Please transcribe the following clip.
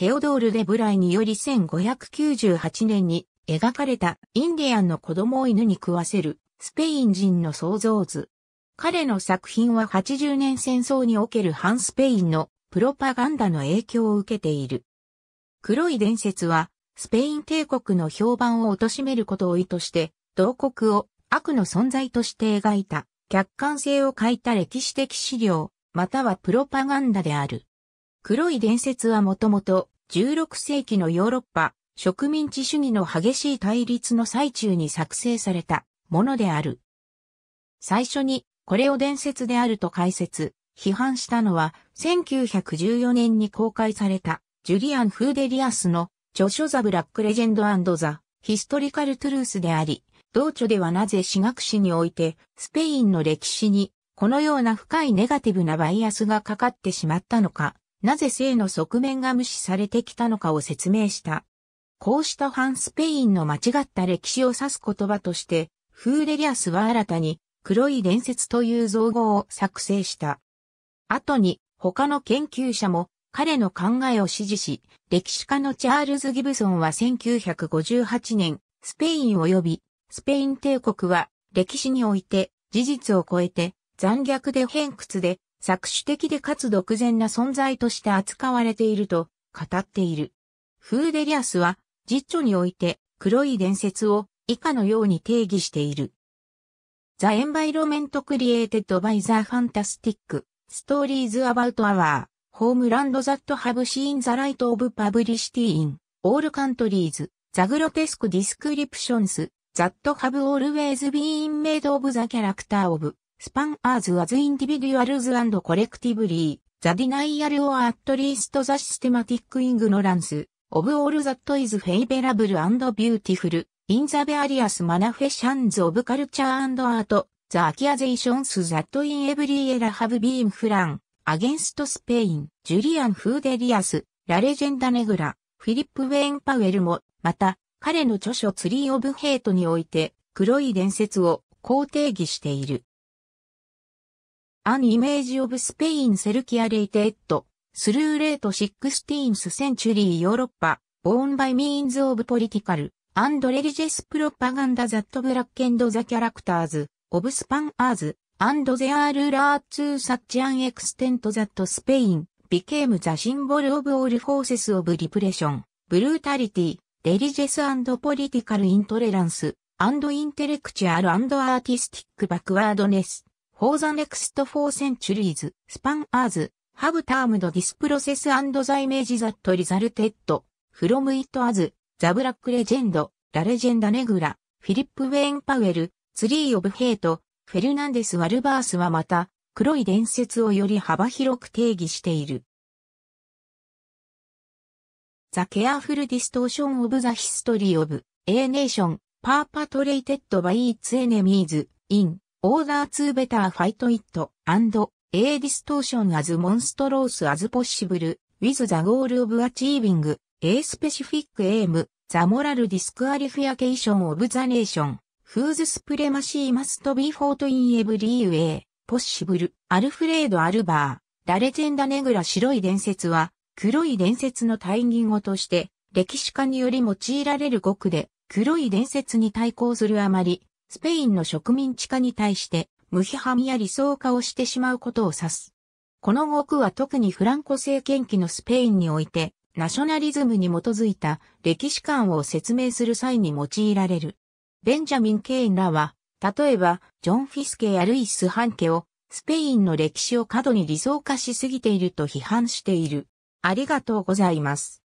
テオドール・デブライにより1598年に描かれたインディアンの子供を犬に食わせるスペイン人の創造図。彼の作品は80年戦争における反スペインのプロパガンダの影響を受けている。黒い伝説はスペイン帝国の評判を貶めることを意図して同国を悪の存在として描いた客観性を欠いた歴史的資料またはプロパガンダである。黒い伝説はもともと16世紀のヨーロッパ、植民地主義の激しい対立の最中に作成されたものである。最初にこれを伝説であると解説、批判したのは1914年に公開されたジュリアン・フーデリアスの著書ザ・ブラック・レジェンドザ・ヒストリカル・トゥルースであり、同著ではなぜ私学史においてスペインの歴史にこのような深いネガティブなバイアスがかかってしまったのかなぜ性の側面が無視されてきたのかを説明した。こうした反スペインの間違った歴史を指す言葉として、フーレリアスは新たに黒い伝説という造語を作成した。後に他の研究者も彼の考えを支持し、歴史家のチャールズ・ギブソンは1958年、スペイン及びスペイン帝国は歴史において事実を超えて残虐で偏屈で作詞的でかつ独善な存在として扱われていると語っている。フーデリアスは、実著において黒い伝説を以下のように定義している。The Environment Created by the Fantastic Stories About Our Homeland That Have Seen the Light of Publicity in All Countries The Grotesque Descriptions That Have Always Been Made of the Character of スパンアーズは the individuals and collectively, the denial or at least the systematic ignorance of all that is favorable and beautiful in the various manifestations of culture and art, the accusations that in every era have been flung against Spain, Julian Fuderias, La Legenda Negra, フィリップ・ウェイン・パウエルも、また、彼の著書ツリー・オブ・ヘイトにおいて、黒い伝説をこう定義している。アンイメージオブスペインセルキアレイテッド、スルーレートシックスティーンスセンチュリーヨーロッパ、ボーンバイミーンズオブポリティカル、アンドレリジェスプロパガンダザットブラックエンドザキャラクターズ、オブスパンアーズ、アンドゼアールーラーツーサッチアンエクステントザットスペイン、ビケームザシンボルオブオールフォーセスオブリプレション、ブルータリティ、レリジェスアンドポリティカルイントレランス、アンドインテレクチュアルアンドアーティスティックバックワードネス。フォーザンレクストフォーセンチュリーズ、スパンアーズ、ハブタームドディスプロセスアンドザイメージザットリザルテッド、フロムイットアズ、ザブラックレジェンド、ラレジェンダネグラ、フィリップ・ウェイン・パウエル、ツリー・オブ・ヘイト、フェルナンデス・ワルバースはまた、黒い伝説をより幅広く定義している。ザ・ケアフル・ディストーション・オブ・ザ・ヒストリー・オブ・エーネーション、パーパト A イテッドバイ p e r p e t r a t Order to Better Fight It and A Distortion as Monstrous as Possible with the Goal of Achieving A Specific Aim The Moral Disqualification of the Nation Whose Supremacy Must Be Fought in Every Way Possible アルフレード・アルバーラレジェンダ・ネグラ白い伝説は黒い伝説の対義語として歴史家により用いられる語句で黒い伝説に対抗するあまりスペインの植民地化に対して無批判や理想化をしてしまうことを指す。この語句は特にフランコ政権期のスペインにおいて、ナショナリズムに基づいた歴史観を説明する際に用いられる。ベンジャミン・ケインらは、例えば、ジョン・フィスケやルイス・ハンケを、スペインの歴史を過度に理想化しすぎていると批判している。ありがとうございます。